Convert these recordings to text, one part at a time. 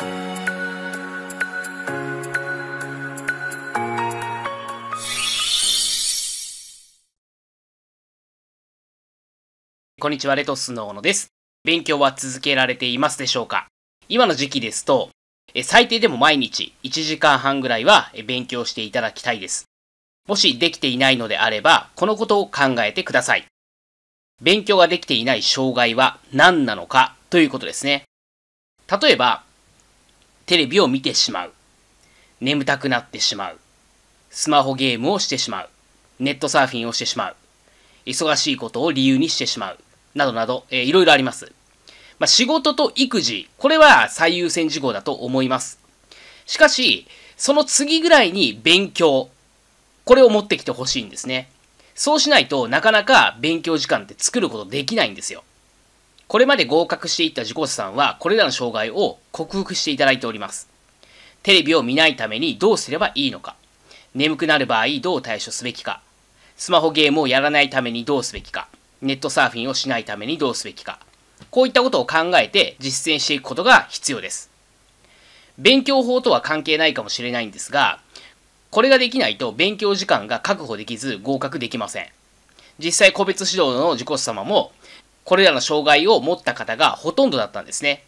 こんにちは、レトスの小野です。勉強は続けられていますでしょうか今の時期ですと、最低でも毎日1時間半ぐらいは勉強していただきたいです。もしできていないのであれば、このことを考えてください。勉強ができていない障害は何なのかということですね。例えば、テレビを見てしまう。眠たくなってしまう。スマホゲームをしてしまう。ネットサーフィンをしてしまう。忙しいことを理由にしてしまう。などなど、えー、いろいろあります。まあ、仕事と育児、これは最優先事項だと思います。しかし、その次ぐらいに勉強。これを持ってきてほしいんですね。そうしないとなかなか勉強時間って作ることできないんですよ。これまで合格していった受講者さんは、これらの障害を克服していただいております。テレビを見ないためにどうすればいいのか。眠くなる場合どう対処すべきか。スマホゲームをやらないためにどうすべきか。ネットサーフィンをしないためにどうすべきか。こういったことを考えて実践していくことが必要です。勉強法とは関係ないかもしれないんですが、これができないと勉強時間が確保できず合格できません。実際個別指導の受講者様もこれらの障害を持った方がほとんどだったんですね。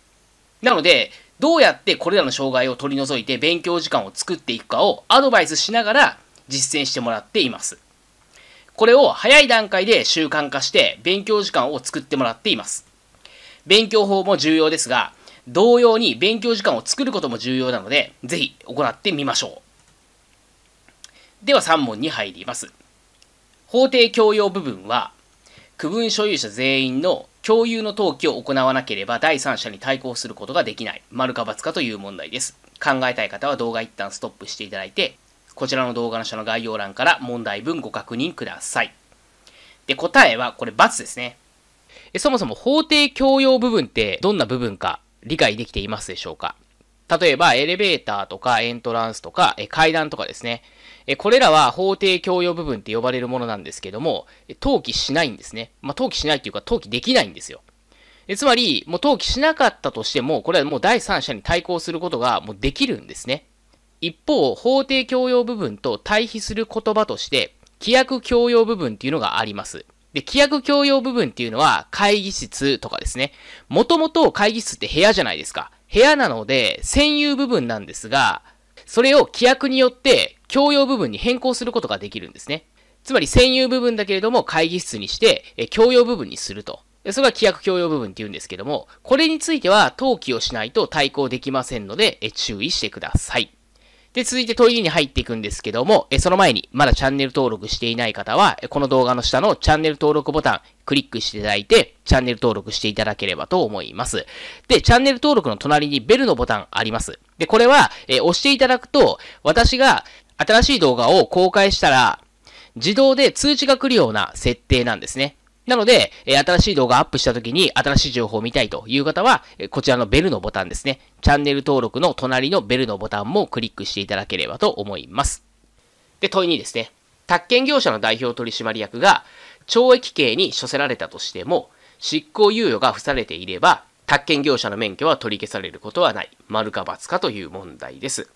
なので、どうやってこれらの障害を取り除いて勉強時間を作っていくかをアドバイスしながら実践してもらっています。これを早い段階で習慣化して勉強時間を作ってもらっています。勉強法も重要ですが、同様に勉強時間を作ることも重要なので、ぜひ行ってみましょう。では3問に入ります。法定教養部分は、区分所有者全員の共有の登記を行わなければ第三者に対抗することができない。丸か×かという問題です。考えたい方は動画一旦ストップしていただいて、こちらの動画の下の概要欄から問題文ご確認ください。で、答えはこれ×ですね。そもそも法定共用部分ってどんな部分か理解できていますでしょうか例えばエレベーターとかエントランスとか階段とかですね。えこれらは法定供与部分って呼ばれるものなんですけども、登記しないんですね。まあ、登記しないというか、登記できないんですよ。えつまり、もう登記しなかったとしても、これはもう第三者に対抗することがもうできるんですね。一方、法定共用部分と対比する言葉として、規約共用部分っていうのがあります。で、規約共用部分っていうのは会議室とかですね。もともと会議室って部屋じゃないですか。部屋なので、占有部分なんですが、それを規約によって共用部分に変更することができるんですね。つまり専有部分だけれども会議室にして、え共用部分にすると。それが規約共用部分って言うんですけども、これについては登記をしないと対抗できませんので、え注意してください。で、続いて問いに入っていくんですけども、えその前にまだチャンネル登録していない方は、この動画の下のチャンネル登録ボタンクリックしていただいて、チャンネル登録していただければと思います。で、チャンネル登録の隣にベルのボタンあります。で、これは、え押していただくと、私が新しい動画を公開したら、自動で通知が来るような設定なんですね。なので、え新しい動画アップした時に新しい情報を見たいという方は、えこちらのベルのボタンですね。チャンネル登録の隣のベルのボタンもクリックしていただければと思います。で、問いにですね。宅建業者の代表取締役が懲役刑に処せられたとしても、執行猶予が付されていれば、宅建業者の免許は取り消されることはない。丸か×かという問題です。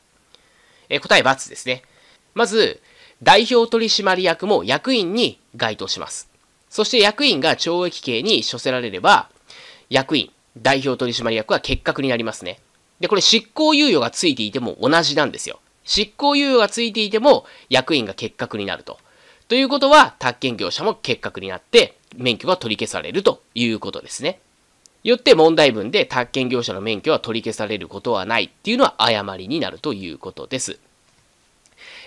え答え×ですね。まず、代表取締役も役員に該当します。そして役員が懲役刑に処せられれば、役員、代表取締役は結核になりますね。で、これ執行猶予がついていても同じなんですよ。執行猶予がついていても役員が結核になると。ということは、宅建業者も結核になって、免許が取り消されるということですね。よって問題文で宅建業者の免許は取り消されることはないっていうのは誤りになるということです。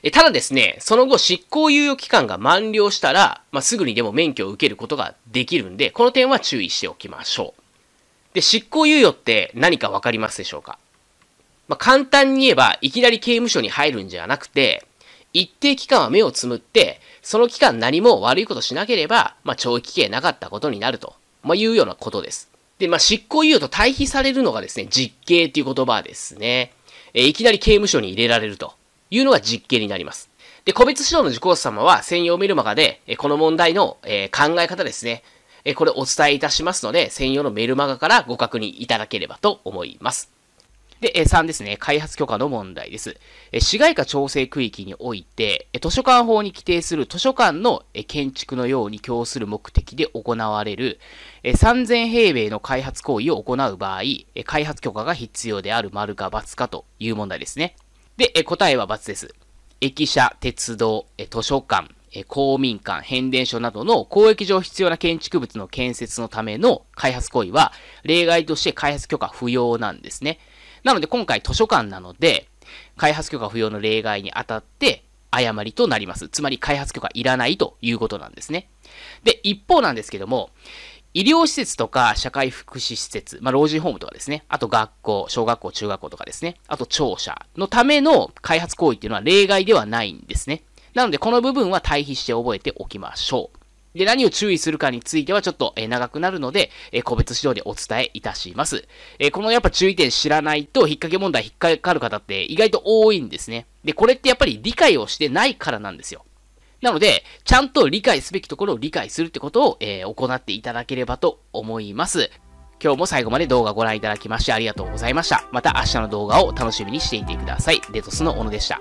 えただですね、その後執行猶予期間が満了したら、まあ、すぐにでも免許を受けることができるんで、この点は注意しておきましょう。で、執行猶予って何かわかりますでしょうかまあ、簡単に言えば、いきなり刑務所に入るんじゃなくて、一定期間は目をつむって、その期間何も悪いことしなければ、まあ、懲役刑なかったことになると、まあ、いうようなことです。で、まあ、執行猶予と対比されるのがですね、実刑という言葉ですね。えー、いきなり刑務所に入れられると。いうのが実験になります。で、個別指導の受講者様は専用メルマガで、この問題の考え方ですね、これお伝えいたしますので、専用のメルマガからご確認いただければと思います。で、3ですね。開発許可の問題です。市街化調整区域において、図書館法に規定する図書館の建築のように供する目的で行われる3000平米の開発行為を行う場合、開発許可が必要である丸か×かという問題ですね。で、え答えは×です。駅舎、鉄道、え図書館、え公民館、変電所などの公益上必要な建築物の建設のための開発行為は、例外として開発許可不要なんですね。なので今回図書館なので、開発許可不要の例外にあたって、誤りとなります。つまり開発許可いらないということなんですね。で、一方なんですけども、医療施設とか社会福祉施設、まあ、老人ホームとかですね、あと学校、小学校、中学校とかですね、あと庁舎のための開発行為っていうのは例外ではないんですね。なので、この部分は対比して覚えておきましょう。で、何を注意するかについてはちょっと、え長くなるので、え個別指導でお伝えいたします。えこのやっぱ注意点知らないと、引っ掛け問題引っかかる方って意外と多いんですね。で、これってやっぱり理解をしてないからなんですよ。なので、ちゃんと理解すべきところを理解するってことを、えー、行っていただければと思います。今日も最後まで動画ご覧いただきましてありがとうございました。また明日の動画を楽しみにしていてください。デトスの小野でした。